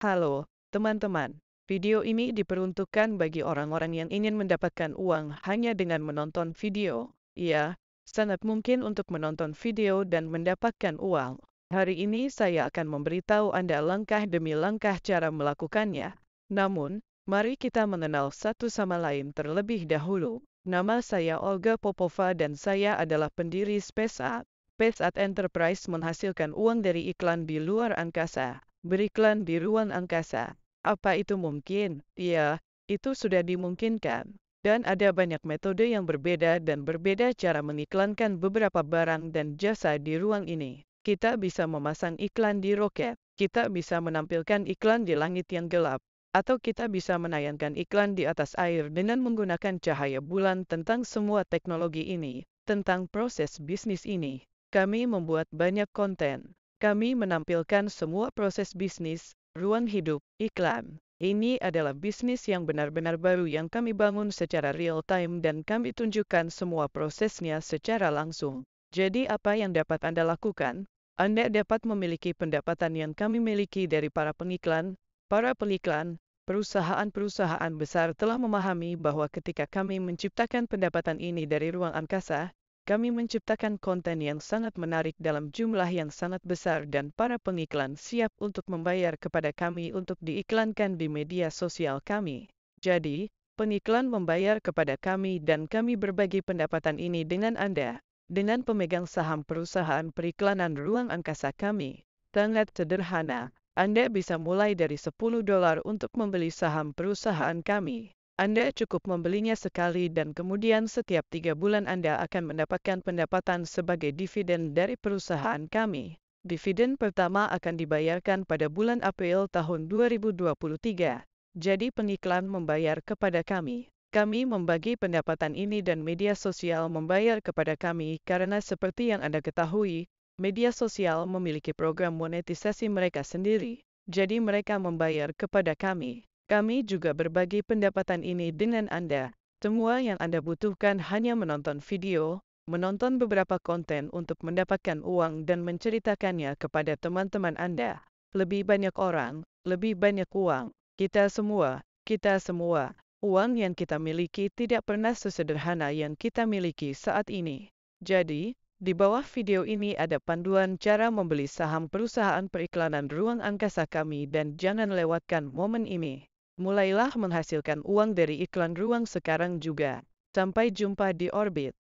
Halo, teman-teman. Video ini diperuntukkan bagi orang-orang yang ingin mendapatkan uang hanya dengan menonton video. iya, sangat mungkin untuk menonton video dan mendapatkan uang. Hari ini saya akan memberitahu Anda langkah demi langkah cara melakukannya. Namun, mari kita mengenal satu sama lain terlebih dahulu. Nama saya Olga Popova dan saya adalah pendiri Space, Art Enterprise menghasilkan uang dari iklan di luar angkasa. Beriklan di ruang angkasa. Apa itu mungkin? Ya, itu sudah dimungkinkan. Dan ada banyak metode yang berbeda dan berbeda cara mengiklankan beberapa barang dan jasa di ruang ini. Kita bisa memasang iklan di roket, kita bisa menampilkan iklan di langit yang gelap, atau kita bisa menayangkan iklan di atas air dengan menggunakan cahaya bulan tentang semua teknologi ini, tentang proses bisnis ini. Kami membuat banyak konten. Kami menampilkan semua proses bisnis, ruang hidup, iklan. Ini adalah bisnis yang benar-benar baru yang kami bangun secara real time dan kami tunjukkan semua prosesnya secara langsung. Jadi apa yang dapat Anda lakukan? Anda dapat memiliki pendapatan yang kami miliki dari para pengiklan, para pengiklan, perusahaan-perusahaan besar telah memahami bahwa ketika kami menciptakan pendapatan ini dari ruang angkasa, kami menciptakan konten yang sangat menarik dalam jumlah yang sangat besar dan para pengiklan siap untuk membayar kepada kami untuk diiklankan di media sosial kami. Jadi, pengiklan membayar kepada kami dan kami berbagi pendapatan ini dengan Anda, dengan pemegang saham perusahaan periklanan ruang angkasa kami. Sangat sederhana, Anda bisa mulai dari 10 dolar untuk membeli saham perusahaan kami. Anda cukup membelinya sekali dan kemudian setiap tiga bulan Anda akan mendapatkan pendapatan sebagai dividen dari perusahaan kami. Dividen pertama akan dibayarkan pada bulan April tahun 2023. Jadi pengiklan membayar kepada kami. Kami membagi pendapatan ini dan media sosial membayar kepada kami karena seperti yang Anda ketahui, media sosial memiliki program monetisasi mereka sendiri. Jadi mereka membayar kepada kami. Kami juga berbagi pendapatan ini dengan Anda. Semua yang Anda butuhkan hanya menonton video, menonton beberapa konten untuk mendapatkan uang dan menceritakannya kepada teman-teman Anda. Lebih banyak orang, lebih banyak uang. Kita semua, kita semua, uang yang kita miliki tidak pernah sesederhana yang kita miliki saat ini. Jadi, di bawah video ini ada panduan cara membeli saham perusahaan periklanan ruang angkasa kami dan jangan lewatkan momen ini mulailah menghasilkan uang dari iklan ruang sekarang juga. Sampai jumpa di Orbit.